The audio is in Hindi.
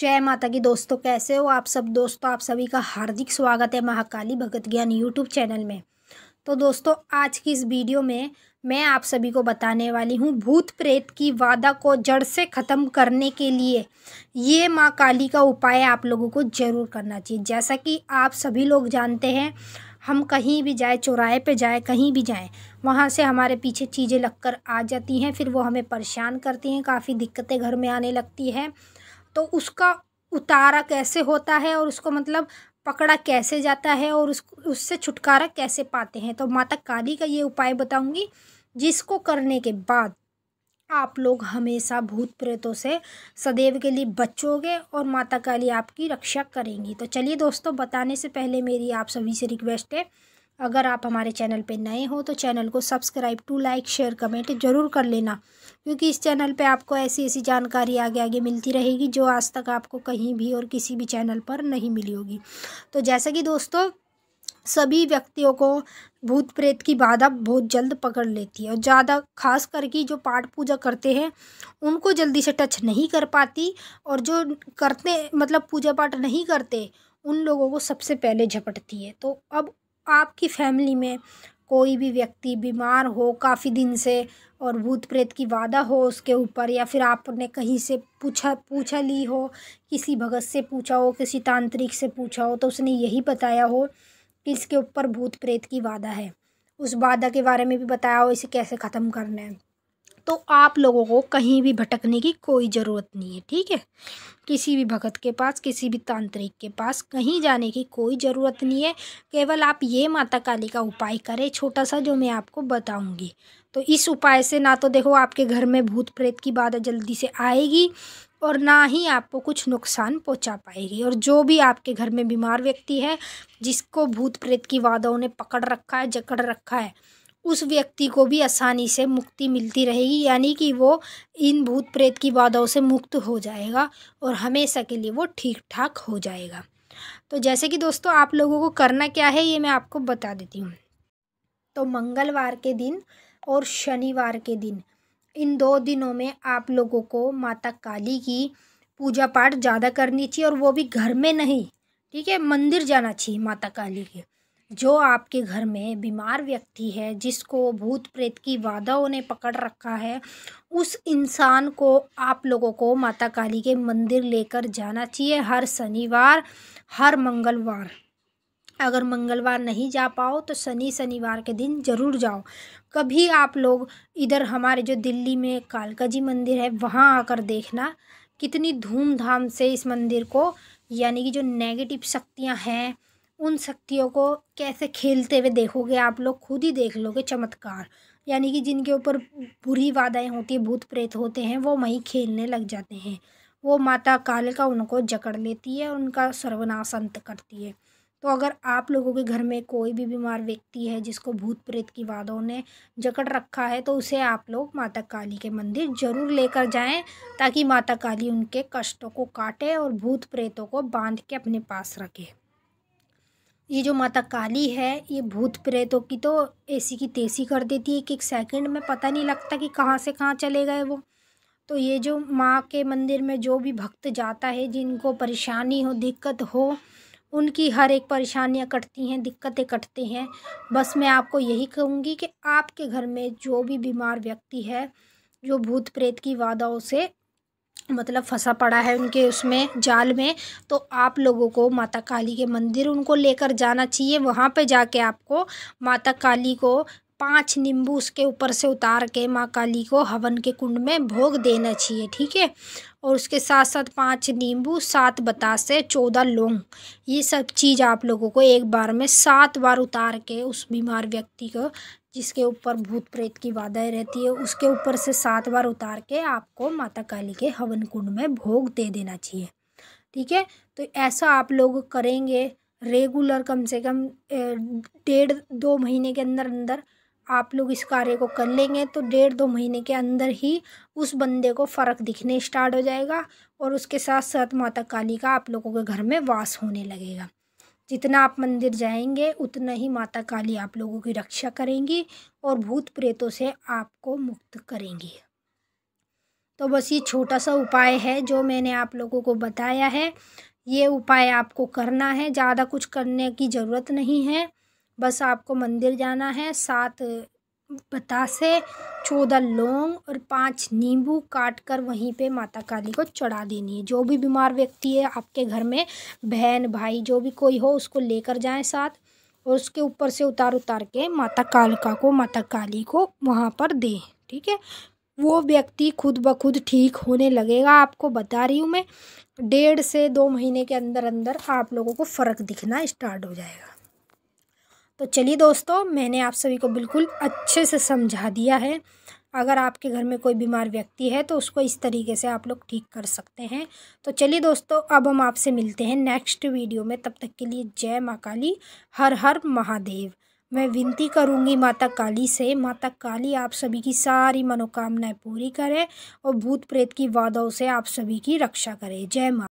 जय माता की दोस्तों कैसे हो आप सब दोस्तों आप सभी का हार्दिक स्वागत है महाकाली भगत ज्ञान यूट्यूब चैनल में तो दोस्तों आज की इस वीडियो में मैं आप सभी को बताने वाली हूँ भूत प्रेत की वादा को जड़ से ख़त्म करने के लिए ये माँ काली का उपाय आप लोगों को ज़रूर करना चाहिए जैसा कि आप सभी लोग जानते हैं हम कहीं भी जाए चौराहे पे जाए कहीं भी जाए वहाँ से हमारे पीछे चीज़ें लगकर आ जाती हैं फिर वो हमें परेशान करती हैं काफ़ी दिक्कतें घर में आने लगती हैं तो उसका उतारा कैसे होता है और उसको मतलब पकड़ा कैसे जाता है और उस उससे छुटकारा कैसे पाते हैं तो माता काली का ये उपाय बताऊंगी जिसको करने के बाद आप लोग हमेशा भूत प्रेतों से सदैव के लिए बचोगे और माता काली आपकी रक्षा करेंगी तो चलिए दोस्तों बताने से पहले मेरी आप सभी से रिक्वेस्ट है अगर आप हमारे चैनल पे नए हो तो चैनल को subscribe to like share comment जरूर कर लेना क्योंकि इस चैनल पे आपको ऐसी ऐसी जानकारी आगे आगे मिलती रहेगी जो आज तक आपको कहीं भी और किसी भी चैनल पर नहीं मिली होगी तो जैसा कि दोस्तों सभी व्यक्तियों को भूत प्रेत की बाधा बहुत जल्द पकड़ लेती है और ज़्यादा खास करके जो पाठ पूजा करते हैं उनको जल्दी से टच नहीं कर पाती और जो करते मतलब पूजा पाठ नहीं करते उन लोगों को सबसे पहले झपटती है तो अब आपकी फैमिली में कोई भी व्यक्ति बीमार हो काफ़ी दिन से और भूत प्रेत की वादा हो उसके ऊपर या फिर आपने कहीं से पूछा पूछा ली हो किसी भगत से पूछा हो किसी तांत्रिक से पूछा हो तो उसने यही बताया हो कि इसके ऊपर भूत प्रेत की वादा है उस वादा के बारे में भी बताया हो इसे कैसे ख़त्म करना है तो आप लोगों को कहीं भी भटकने की कोई ज़रूरत नहीं है ठीक है किसी भी भगत के पास किसी भी तांत्रिक के पास कहीं जाने की कोई ज़रूरत नहीं है केवल आप ये माता काली का उपाय करें छोटा सा जो मैं आपको बताऊँगी तो इस उपाय से ना तो देखो आपके घर में भूत प्रेत की बाधा जल्दी से आएगी और ना ही आपको कुछ नुकसान पहुंचा पाएगी और जो भी आपके घर में बीमार व्यक्ति है जिसको भूत प्रेत की वादाओं ने पकड़ रखा है जकड़ रखा है उस व्यक्ति को भी आसानी से मुक्ति मिलती रहेगी यानी कि वो इन भूत प्रेत की बाधाओं से मुक्त हो जाएगा और हमेशा के लिए वो ठीक ठाक हो जाएगा तो जैसे कि दोस्तों आप लोगों को करना क्या है ये मैं आपको बता देती हूँ तो मंगलवार के दिन और शनिवार के दिन इन दो दिनों में आप लोगों को माता काली की पूजा पाठ ज़्यादा करनी चाहिए और वो भी घर में नहीं ठीक है मंदिर जाना चाहिए माता काली के जो आपके घर में बीमार व्यक्ति है जिसको भूत प्रेत की वादाओं ने पकड़ रखा है उस इंसान को आप लोगों को माता काली के मंदिर लेकर जाना चाहिए हर शनिवार हर मंगलवार अगर मंगलवार नहीं जा पाओ तो शनि शनिवार के दिन ज़रूर जाओ कभी आप लोग इधर हमारे जो दिल्ली में कालका जी मंदिर है वहाँ आकर देखना कितनी धूमधाम से इस मंदिर को यानी कि जो नेगेटिव शक्तियाँ हैं उन शक्तियों को कैसे खेलते हुए देखोगे आप लोग खुद ही देख लोगे चमत्कार यानी कि जिनके ऊपर बुरी वादाएँ होती है भूत प्रेत होते हैं वो वहीं खेलने लग जाते हैं वो माता काल का उनको जकड़ लेती है उनका सर्वनाश अंत करती है तो अगर आप लोगों के घर में कोई भी बीमार व्यक्ति है जिसको भूत प्रेत की वादों ने जकड़ रखा है तो उसे आप लोग माता काली के मंदिर जरूर लेकर जाएं ताकि माता काली उनके कष्टों को काटे और भूत प्रेतों को बांध के अपने पास रखे ये जो माता काली है ये भूत प्रेतों की तो ऐसी की तेसी कर देती है कि एक सेकंड में पता नहीं लगता कि कहाँ से कहाँ चले गए वो तो ये जो माँ के मंदिर में जो भी भक्त जाता है जिनको परेशानी हो दिक्कत हो उनकी हर एक परेशानियाँ कटती हैं दिक्कतें कटती हैं बस मैं आपको यही कहूँगी कि आपके घर में जो भी बीमार व्यक्ति है जो भूत प्रेत की वादाओं से मतलब फंसा पड़ा है उनके उसमें जाल में तो आप लोगों को माता काली के मंदिर उनको लेकर जाना चाहिए वहाँ पे जाके आपको माता काली को पांच नींबू उसके ऊपर से उतार के माँ काली को हवन के कुंड में भोग देना चाहिए ठीक है और उसके साथ साथ पांच नींबू सात बतासे चौदह लौंग ये सब चीज़ आप लोगों को एक बार में सात बार उतार के उस बीमार व्यक्ति को जिसके ऊपर भूत प्रेत की वादाएँ रहती है उसके ऊपर से सात बार उतार के आपको माता काली के हवन कुंड में भोग दे देना चाहिए ठीक है तो ऐसा आप लोग करेंगे रेगुलर कम से कम डेढ़ दो महीने के अंदर अंदर आप लोग इस कार्य को कर लेंगे तो डेढ़ दो महीने के अंदर ही उस बंदे को फ़र्क दिखने स्टार्ट हो जाएगा और उसके साथ साथ माता काली का आप लोगों के घर में वास होने लगेगा जितना आप मंदिर जाएंगे उतना ही माता काली आप लोगों की रक्षा करेंगी और भूत प्रेतों से आपको मुक्त करेंगी तो बस ये छोटा सा उपाय है जो मैंने आप लोगों को बताया है ये उपाय आपको करना है ज़्यादा कुछ करने की ज़रूरत नहीं है बस आपको मंदिर जाना है सात बतासे चौदह लौंग और पांच नींबू काट कर वहीं पे माता काली को चढ़ा देनी है जो भी बीमार व्यक्ति है आपके घर में बहन भाई जो भी कोई हो उसको लेकर जाएं साथ और उसके ऊपर से उतार उतार के माता कालका को माता काली को वहाँ पर दें ठीक है वो व्यक्ति खुद ब खुद ठीक होने लगेगा आपको बता रही हूँ मैं डेढ़ से दो महीने के अंदर अंदर आप लोगों को फ़र्क दिखना स्टार्ट हो जाएगा तो चलिए दोस्तों मैंने आप सभी को बिल्कुल अच्छे से समझा दिया है अगर आपके घर में कोई बीमार व्यक्ति है तो उसको इस तरीके से आप लोग ठीक कर सकते हैं तो चलिए दोस्तों अब हम आपसे मिलते हैं नेक्स्ट वीडियो में तब तक के लिए जय माँ काली हर हर महादेव मैं विनती करूंगी माता काली से माता काली आप सभी की सारी मनोकामनाएं पूरी करें और भूत प्रेत की वादों से आप सभी की रक्षा करें जय माँ